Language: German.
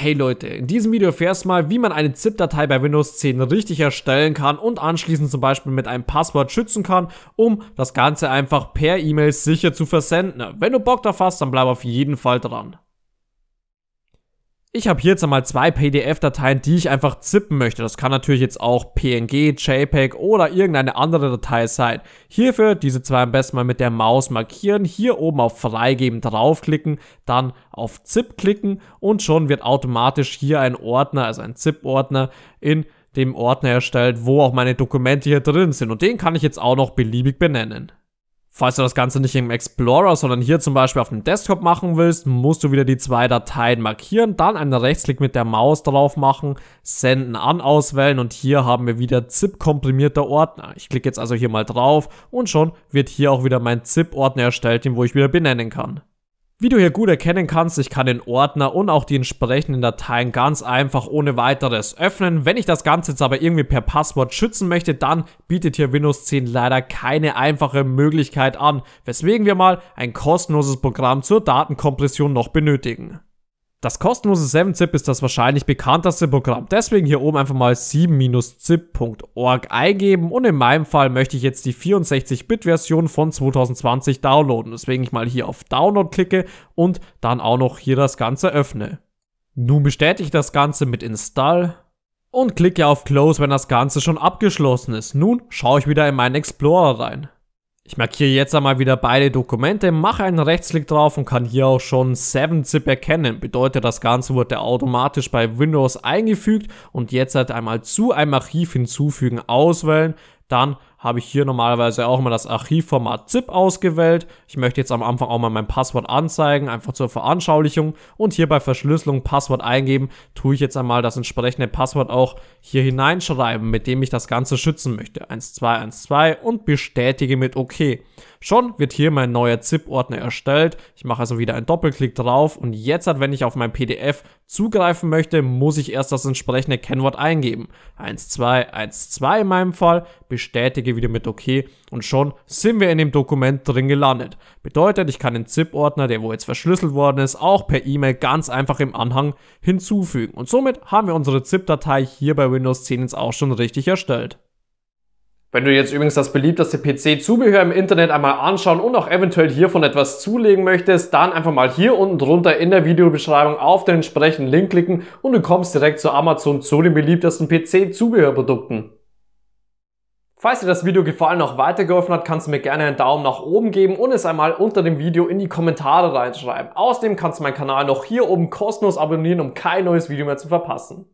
Hey Leute, in diesem Video erfährst du mal, wie man eine ZIP-Datei bei Windows 10 richtig erstellen kann und anschließend zum Beispiel mit einem Passwort schützen kann, um das Ganze einfach per E-Mail sicher zu versenden. Wenn du Bock drauf hast, dann bleib auf jeden Fall dran. Ich habe hier jetzt einmal zwei PDF-Dateien, die ich einfach zippen möchte. Das kann natürlich jetzt auch PNG, JPEG oder irgendeine andere Datei sein. Hierfür diese zwei am besten mal mit der Maus markieren, hier oben auf Freigeben draufklicken, dann auf ZIP klicken und schon wird automatisch hier ein Ordner, also ein ZIP-Ordner in dem Ordner erstellt, wo auch meine Dokumente hier drin sind und den kann ich jetzt auch noch beliebig benennen. Falls du das Ganze nicht im Explorer, sondern hier zum Beispiel auf dem Desktop machen willst, musst du wieder die zwei Dateien markieren, dann einen Rechtsklick mit der Maus drauf machen, Senden an auswählen und hier haben wir wieder ZIP-komprimierter Ordner. Ich klicke jetzt also hier mal drauf und schon wird hier auch wieder mein ZIP-Ordner erstellt, den wo ich wieder benennen kann. Wie du hier gut erkennen kannst, ich kann den Ordner und auch die entsprechenden Dateien ganz einfach ohne weiteres öffnen. Wenn ich das Ganze jetzt aber irgendwie per Passwort schützen möchte, dann bietet hier Windows 10 leider keine einfache Möglichkeit an, weswegen wir mal ein kostenloses Programm zur Datenkompression noch benötigen. Das kostenlose 7-Zip ist das wahrscheinlich bekannteste Programm, deswegen hier oben einfach mal 7-zip.org eingeben und in meinem Fall möchte ich jetzt die 64-Bit-Version von 2020 downloaden, deswegen ich mal hier auf Download klicke und dann auch noch hier das Ganze öffne. Nun bestätige ich das Ganze mit Install und klicke auf Close, wenn das Ganze schon abgeschlossen ist. Nun schaue ich wieder in meinen Explorer rein. Ich markiere jetzt einmal wieder beide Dokumente, mache einen Rechtsklick drauf und kann hier auch schon 7-Zip erkennen. Bedeutet, das Ganze wurde automatisch bei Windows eingefügt und jetzt halt einmal zu einem Archiv hinzufügen auswählen, dann habe ich hier normalerweise auch mal das Archivformat ZIP ausgewählt. Ich möchte jetzt am Anfang auch mal mein Passwort anzeigen, einfach zur Veranschaulichung. Und hier bei Verschlüsselung Passwort eingeben, tue ich jetzt einmal das entsprechende Passwort auch hier hineinschreiben, mit dem ich das Ganze schützen möchte. 1212 und bestätige mit OK. Schon wird hier mein neuer ZIP-Ordner erstellt. Ich mache also wieder einen Doppelklick drauf und jetzt, wenn ich auf mein PDF zugreifen möchte, muss ich erst das entsprechende Kennwort eingeben. 1212 in meinem Fall, bestätige wieder mit OK und schon sind wir in dem Dokument drin gelandet. Bedeutet, ich kann den ZIP-Ordner, der wo jetzt verschlüsselt worden ist, auch per E-Mail ganz einfach im Anhang hinzufügen. Und somit haben wir unsere ZIP-Datei hier bei Windows 10 jetzt auch schon richtig erstellt. Wenn du jetzt übrigens das beliebteste PC-Zubehör im Internet einmal anschauen und auch eventuell hiervon etwas zulegen möchtest, dann einfach mal hier unten drunter in der Videobeschreibung auf den entsprechenden Link klicken und du kommst direkt zu Amazon zu den beliebtesten PC-Zubehörprodukten. Falls dir das Video gefallen und auch weitergeholfen hat, kannst du mir gerne einen Daumen nach oben geben und es einmal unter dem Video in die Kommentare reinschreiben. Außerdem kannst du meinen Kanal noch hier oben kostenlos abonnieren, um kein neues Video mehr zu verpassen.